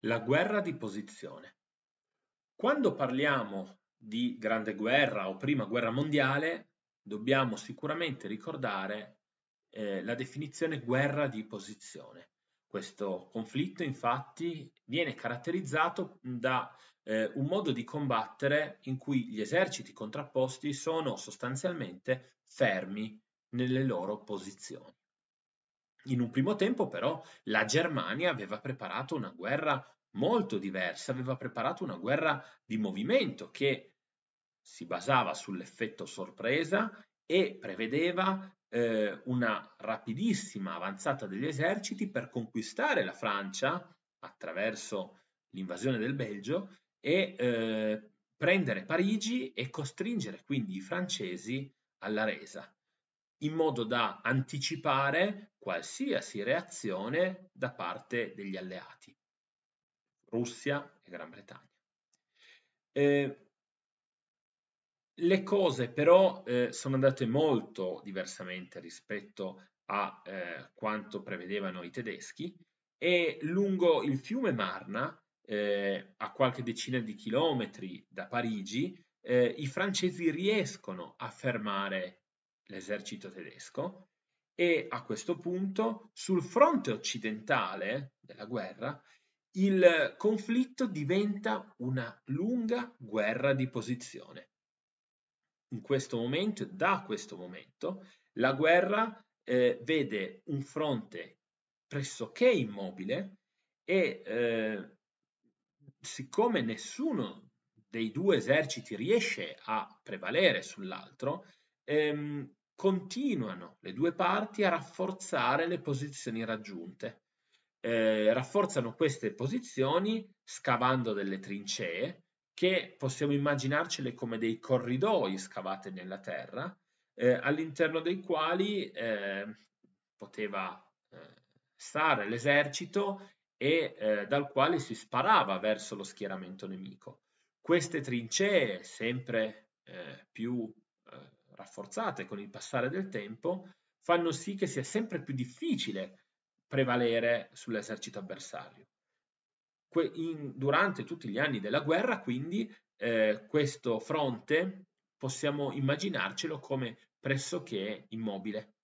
La guerra di posizione. Quando parliamo di Grande Guerra o Prima Guerra Mondiale, dobbiamo sicuramente ricordare eh, la definizione guerra di posizione. Questo conflitto infatti viene caratterizzato da eh, un modo di combattere in cui gli eserciti contrapposti sono sostanzialmente fermi nelle loro posizioni. In un primo tempo però la Germania aveva preparato una guerra molto diversa, aveva preparato una guerra di movimento che si basava sull'effetto sorpresa e prevedeva eh, una rapidissima avanzata degli eserciti per conquistare la Francia attraverso l'invasione del Belgio e eh, prendere Parigi e costringere quindi i francesi alla resa in modo da anticipare qualsiasi reazione da parte degli alleati, Russia e Gran Bretagna. Eh, le cose però eh, sono andate molto diversamente rispetto a eh, quanto prevedevano i tedeschi e lungo il fiume Marna, eh, a qualche decina di chilometri da Parigi, eh, i francesi riescono a fermare l'esercito tedesco e a questo punto sul fronte occidentale della guerra il conflitto diventa una lunga guerra di posizione. In questo momento, da questo momento, la guerra eh, vede un fronte pressoché immobile e eh, siccome nessuno dei due eserciti riesce a prevalere sull'altro, ehm, continuano le due parti a rafforzare le posizioni raggiunte. Eh, rafforzano queste posizioni scavando delle trincee che possiamo immaginarcele come dei corridoi scavati nella terra, eh, all'interno dei quali ehm, eh, poteva stare l'esercito e eh, dal quale si sparava verso lo schieramento nemico. Queste trincee, sempre eh, più rafforzate con il passare del tempo, fanno sì che sia sempre più difficile prevalere sull'esercito avversario. Que- in, durante tutti gli anni della guerra, quindi, eh, questo fronte possiamo immaginarcelo come pressoché immobile.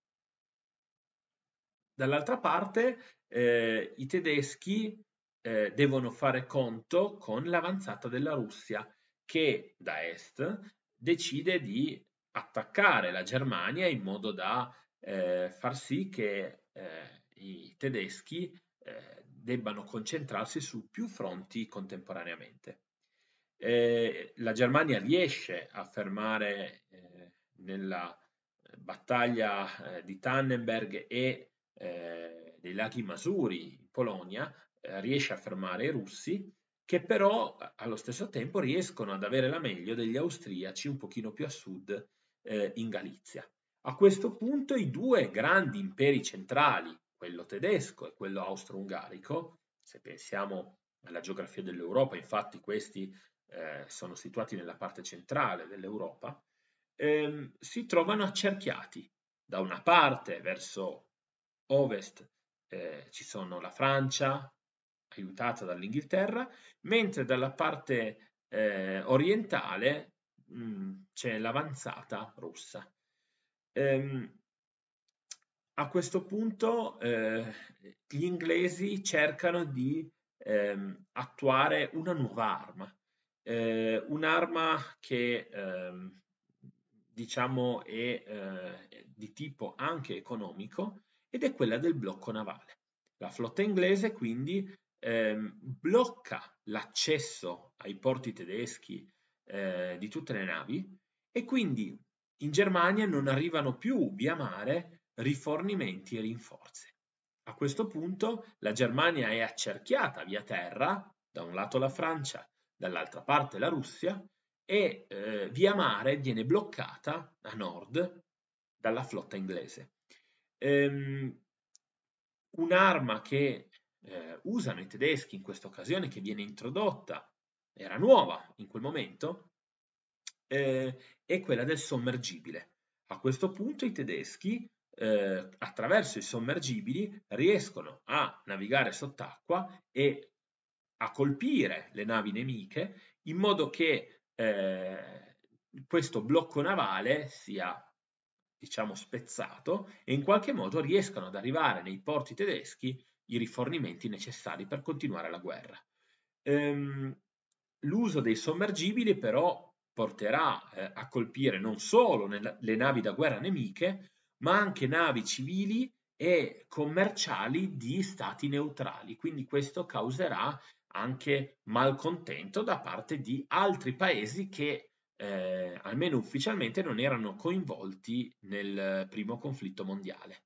Dall'altra parte, eh, i tedeschi eh, devono fare conto con l'avanzata della Russia, che da est decide di attaccare la Germania in modo da eh, far sì che eh, i tedeschi eh, debbano concentrarsi su più fronti contemporaneamente. Eh, la Germania riesce a fermare eh, nella eh, battaglia di Tannenberg e dei laghi Masuri in Polonia, riesce a fermare i russi, che però allo stesso tempo riescono ad avere la meglio degli austriaci un pochino più a sud eh, in Galizia. A questo punto i due grandi imperi centrali, quello tedesco e quello austro-ungarico, se pensiamo alla geografia dell'Europa, infatti questi eh, sono situati nella parte centrale dell'Europa, ehm, si trovano accerchiati. Da una parte verso ovest eh, ci sono la Francia, aiutata dall'Inghilterra, mentre dalla parte eh, orientale Mm, c'è l'avanzata russa. Ehm, a questo punto eh, gli inglesi cercano di ehm, attuare una nuova arma, eh, un'arma che ehm, diciamo è eh, di tipo anche economico ed è quella del blocco navale. La flotta inglese quindi ehm, blocca l'accesso ai porti tedeschi eh, di tutte le navi e quindi in Germania non arrivano più via mare rifornimenti e rinforze. A questo punto la Germania è accerchiata via terra, da un lato la Francia, dall'altra parte la Russia, e eh, via mare viene bloccata a nord dalla flotta inglese. Ehm, un'arma che eh, usano i tedeschi in questa occasione, che viene introdotta era nuova in quel momento, eh, è quella del sommergibile. A questo punto i tedeschi, eh, attraverso i sommergibili, riescono a navigare sott'acqua e a colpire le navi nemiche in modo che eh, questo blocco navale sia diciamo spezzato e in qualche modo riescano ad arrivare nei porti tedeschi i rifornimenti necessari per continuare la guerra. Ehm, l'uso dei sommergibili però porterà eh, a colpire non solo nel, le navi da guerra nemiche, ma anche navi civili e commerciali di stati neutrali. Quindi questo causerà anche malcontento da parte di altri paesi che eh, almeno ufficialmente non erano coinvolti nel primo conflitto mondiale.